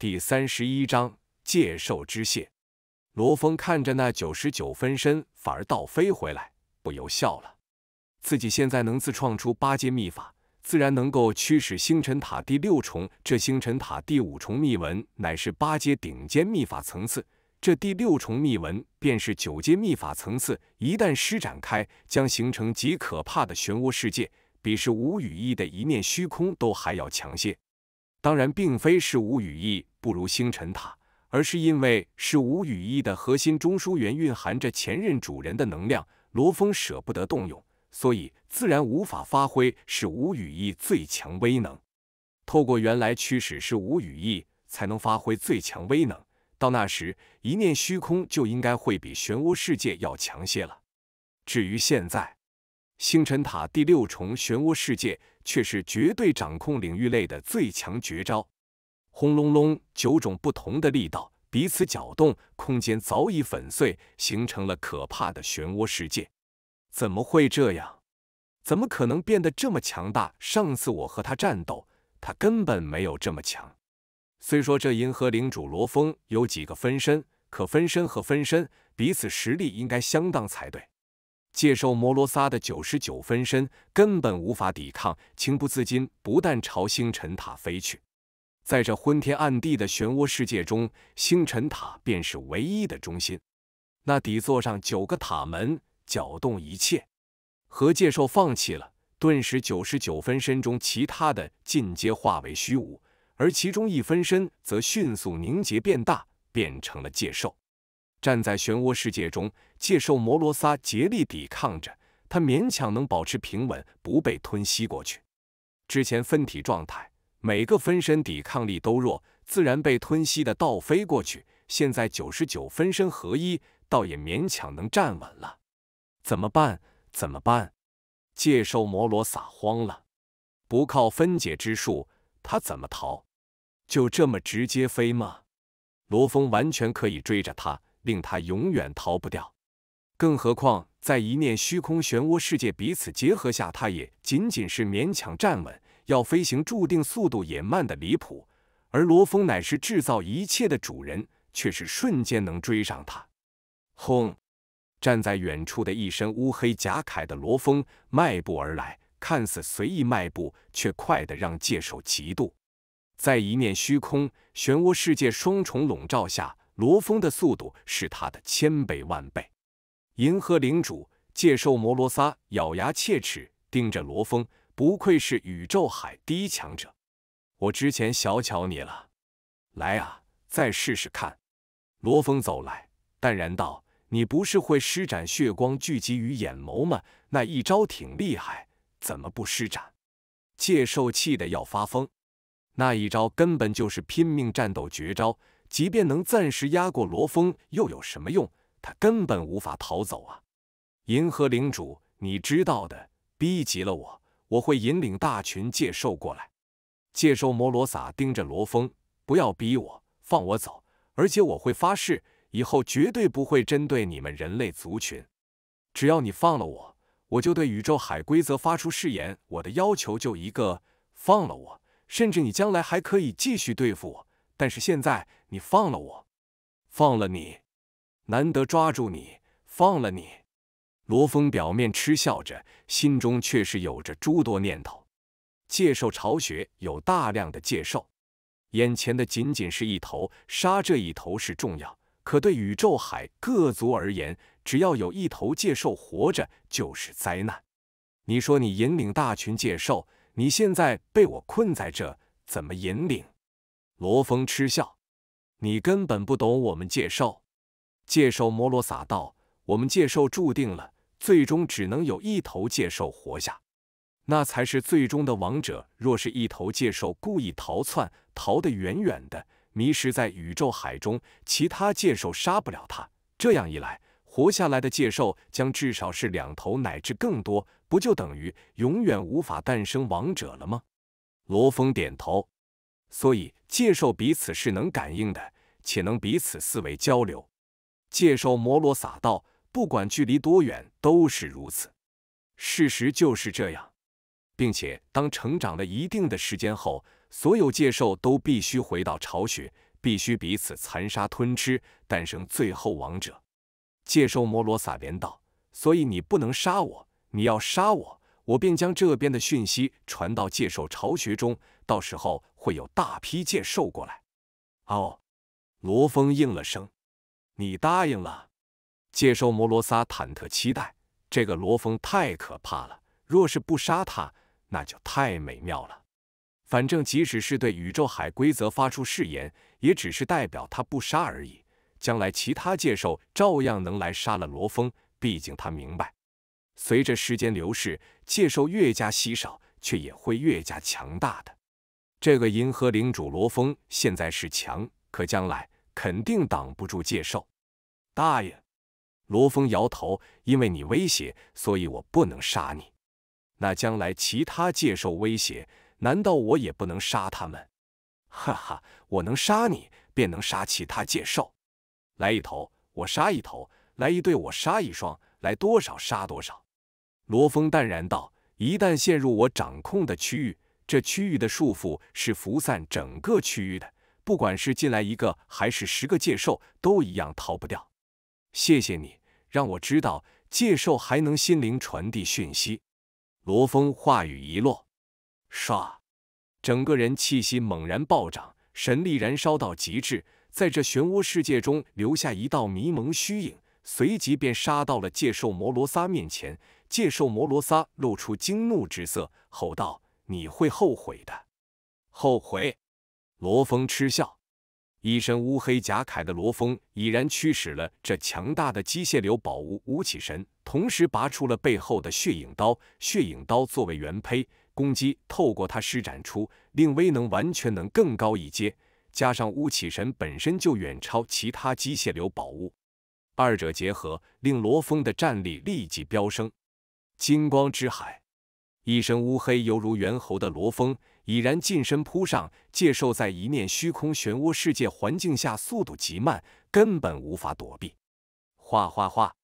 第三十一章界兽之谢。罗峰看着那九十九分身反而倒飞回来，不由笑了。自己现在能自创出八阶秘法，自然能够驱使星辰塔第六重。这星辰塔第五重秘文乃是八阶顶尖秘法层次，这第六重秘文便是九阶秘法层次。一旦施展开，将形成极可怕的漩涡世界，比是无羽翼的一念虚空都还要强些。当然，并非是无羽翼。不如星辰塔，而是因为是无羽翼的核心中枢元蕴含着前任主人的能量，罗峰舍不得动用，所以自然无法发挥是无羽翼最强威能。透过原来驱使是无羽翼，才能发挥最强威能。到那时，一念虚空就应该会比漩涡世界要强些了。至于现在，星辰塔第六重漩涡世界却是绝对掌控领域类的最强绝招。轰隆隆，九种不同的力道彼此搅动，空间早已粉碎，形成了可怕的漩涡世界。怎么会这样？怎么可能变得这么强大？上次我和他战斗，他根本没有这么强。虽说这银河领主罗峰有几个分身，可分身和分身彼此实力应该相当才对。接受摩罗萨的九十九分身根本无法抵抗，情不自禁，不但朝星辰塔飞去。在这昏天暗地的漩涡世界中，星辰塔便是唯一的中心。那底座上九个塔门搅动一切。何界兽放弃了，顿时九十九分身中其他的尽皆化为虚无，而其中一分身则迅速凝结变大，变成了界兽。站在漩涡世界中，界兽摩罗萨竭力抵抗着，他勉强能保持平稳，不被吞吸过去。之前分体状态。每个分身抵抗力都弱，自然被吞吸的倒飞过去。现在九十九分身合一，倒也勉强能站稳了。怎么办？怎么办？界兽摩罗撒慌了，不靠分解之术，他怎么逃？就这么直接飞吗？罗峰完全可以追着他，令他永远逃不掉。更何况在一念虚空漩涡世界彼此结合下，他也仅仅是勉强站稳。要飞行，注定速度也慢的离谱。而罗峰乃是制造一切的主人，却是瞬间能追上他。轰！站在远处的一身乌黑甲铠的罗峰迈步而来，看似随意迈步，却快的让界兽嫉妒。在一念虚空漩涡世界双重笼罩下，罗峰的速度是他的千倍万倍。银河领主界兽摩罗萨咬牙切齿，盯着罗峰。不愧是宇宙海第一强者，我之前小瞧你了。来啊，再试试看。罗峰走来，淡然道：“你不是会施展血光聚集于眼眸吗？那一招挺厉害，怎么不施展？”界兽气得要发疯。那一招根本就是拼命战斗绝招，即便能暂时压过罗峰，又有什么用？他根本无法逃走啊！银河领主，你知道的，逼急了我。我会引领大群界兽过来。界兽摩罗撒盯着罗峰，不要逼我，放我走。而且我会发誓，以后绝对不会针对你们人类族群。只要你放了我，我就对宇宙海规则发出誓言。我的要求就一个，放了我。甚至你将来还可以继续对付我，但是现在你放了我，放了你，难得抓住你，放了你。罗峰表面嗤笑着，心中却是有着诸多念头。界兽巢穴有大量的界兽，眼前的仅仅是一头，杀这一头是重要，可对宇宙海各族而言，只要有一头界兽活着就是灾难。你说你引领大群界兽，你现在被我困在这，怎么引领？罗峰嗤笑：“你根本不懂我们界兽。”界兽摩罗撒道：“我们界兽注定了。”最终只能有一头界兽活下，那才是最终的王者。若是一头界兽故意逃窜，逃得远远的，迷失在宇宙海中，其他界兽杀不了它。这样一来，活下来的界兽将至少是两头乃至更多，不就等于永远无法诞生王者了吗？罗峰点头。所以，界兽彼此是能感应的，且能彼此思维交流。界兽摩罗撒道。不管距离多远，都是如此。事实就是这样，并且当成长了一定的时间后，所有界兽都必须回到巢穴，必须彼此残杀吞吃，诞生最后王者。界兽摩罗撒连道，所以你不能杀我，你要杀我，我便将这边的讯息传到界兽巢穴中，到时候会有大批界兽过来。哦，罗峰应了声，你答应了。界兽摩罗撒忐忑期待，这个罗峰太可怕了。若是不杀他，那就太美妙了。反正即使是对宇宙海规则发出誓言，也只是代表他不杀而已。将来其他界兽照样能来杀了罗峰。毕竟他明白，随着时间流逝，界兽越加稀少，却也会越加强大的。这个银河领主罗峰现在是强，可将来肯定挡不住界兽大爷。罗峰摇头，因为你威胁，所以我不能杀你。那将来其他界兽威胁，难道我也不能杀他们？哈哈，我能杀你，便能杀其他界兽。来一头，我杀一头；来一对，我杀一双；来多少，杀多少。罗峰淡然道：“一旦陷入我掌控的区域，这区域的束缚是浮散整个区域的。不管是进来一个，还是十个界兽，都一样逃不掉。”谢谢你。让我知道，界兽还能心灵传递讯息。罗峰话语一落，唰，整个人气息猛然暴涨，神力燃烧到极致，在这漩涡世界中留下一道迷蒙虚影，随即便杀到了界兽摩罗萨面前。界兽摩罗萨露出惊怒之色，吼道：“你会后悔的！”后悔？罗峰嗤笑。一身乌黑甲铠的罗峰已然驱使了这强大的机械流宝物巫起神，同时拔出了背后的血影刀。血影刀作为原胚攻击，透过它施展出，令威能完全能更高一阶。加上巫起神本身就远超其他机械流宝物，二者结合，令罗峰的战力立即飙升。金光之海。一身乌黑犹如猿猴的罗峰已然近身扑上，界兽在一念虚空漩涡世界环境下速度极慢，根本无法躲避。哗哗哗！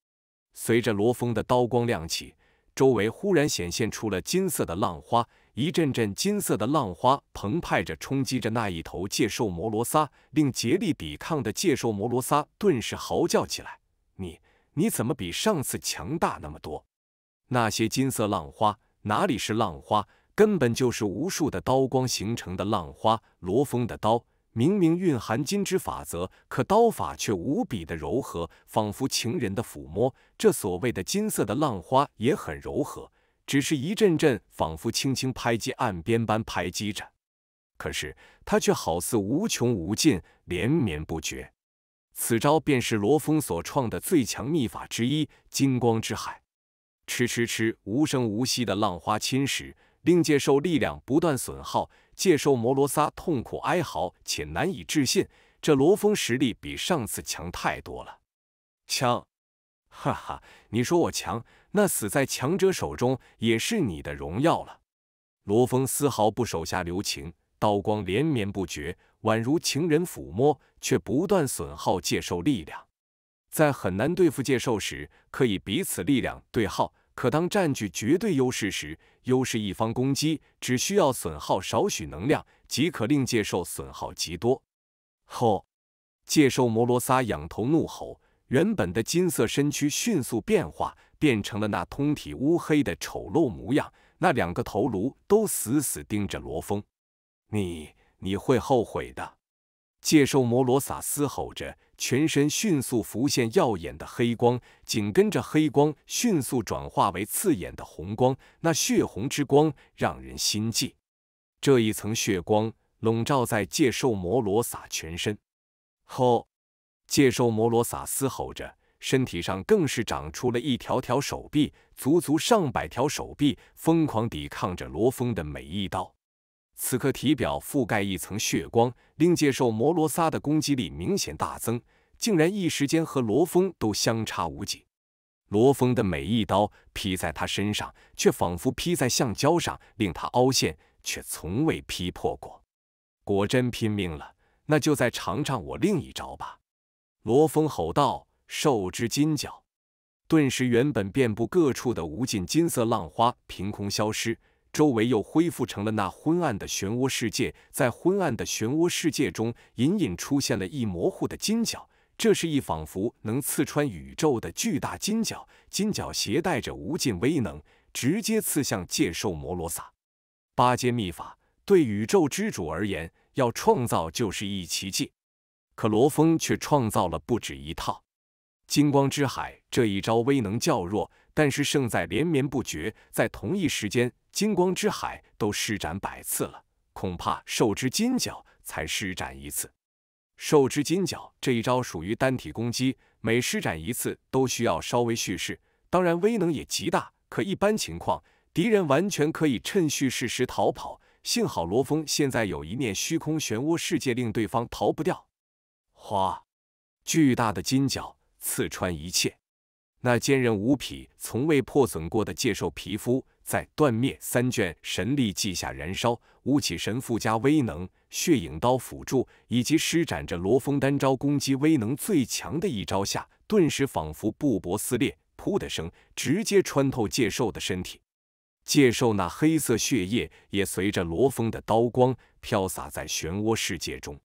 随着罗峰的刀光亮起，周围忽然显现出了金色的浪花，一阵阵金色的浪花澎湃着冲击着那一头界兽摩罗萨，令竭力抵抗的界兽摩罗萨顿时嚎叫起来：“你你怎么比上次强大那么多？那些金色浪花！”哪里是浪花，根本就是无数的刀光形成的浪花。罗峰的刀明明蕴含金之法则，可刀法却无比的柔和，仿佛情人的抚摸。这所谓的金色的浪花也很柔和，只是一阵阵，仿佛轻轻拍击岸边般拍击着。可是它却好似无穷无尽，连绵不绝。此招便是罗峰所创的最强秘法之一——金光之海。吃吃吃！无声无息的浪花侵蚀，令界兽力量不断损耗。界兽摩罗萨痛苦哀嚎，且难以置信，这罗峰实力比上次强太多了！强！哈哈，你说我强，那死在强者手中也是你的荣耀了。罗峰丝毫不手下留情，刀光连绵不绝，宛如情人抚摸，却不断损耗界兽力量。在很难对付界兽时，可以彼此力量对耗；可当占据绝对优势时，优势一方攻击只需要损耗少许能量，即可令界兽损耗极多。吼！界兽摩罗萨仰头怒吼，原本的金色身躯迅速变化，变成了那通体乌黑的丑陋模样。那两个头颅都死死盯着罗峰。你，你会后悔的。界兽摩罗萨嘶吼着，全身迅速浮现耀眼的黑光，紧跟着黑光迅速转化为刺眼的红光。那血红之光让人心悸。这一层血光笼罩在界兽摩罗萨全身。吼！界兽摩罗萨嘶吼着，身体上更是长出了一条条手臂，足足上百条手臂，疯狂抵抗着罗峰的每一刀。此刻体表覆盖一层血光，令接受摩罗萨的攻击力明显大增，竟然一时间和罗峰都相差无几。罗峰的每一刀劈在他身上，却仿佛劈在橡胶上，令他凹陷，却从未劈破过。果真拼命了，那就再尝尝我另一招吧！罗峰吼道：“兽之金角！”顿时，原本遍布各处的无尽金色浪花凭空消失。周围又恢复成了那昏暗的漩涡世界，在昏暗的漩涡世界中，隐隐出现了一模糊的金角。这是一仿佛能刺穿宇宙的巨大金角，金角携带着无尽威能，直接刺向界兽摩罗萨。八阶秘法对宇宙之主而言，要创造就是一奇迹，可罗峰却创造了不止一套。金光之海这一招威能较弱。但是胜在连绵不绝，在同一时间，金光之海都施展百次了，恐怕兽之金角才施展一次。兽之金角这一招属于单体攻击，每施展一次都需要稍微蓄势，当然威能也极大。可一般情况，敌人完全可以趁蓄势时逃跑。幸好罗峰现在有一念虚空漩涡世界，令对方逃不掉。哗！巨大的金角刺穿一切。那坚韧无匹、从未破损过的界兽皮肤，在断灭三卷神力记下燃烧，巫启神附加威能，血影刀辅助，以及施展着罗峰单招攻击威能最强的一招下，顿时仿佛布帛撕裂，噗的声，直接穿透界兽的身体。界兽那黑色血液也随着罗峰的刀光飘洒在漩涡世界中。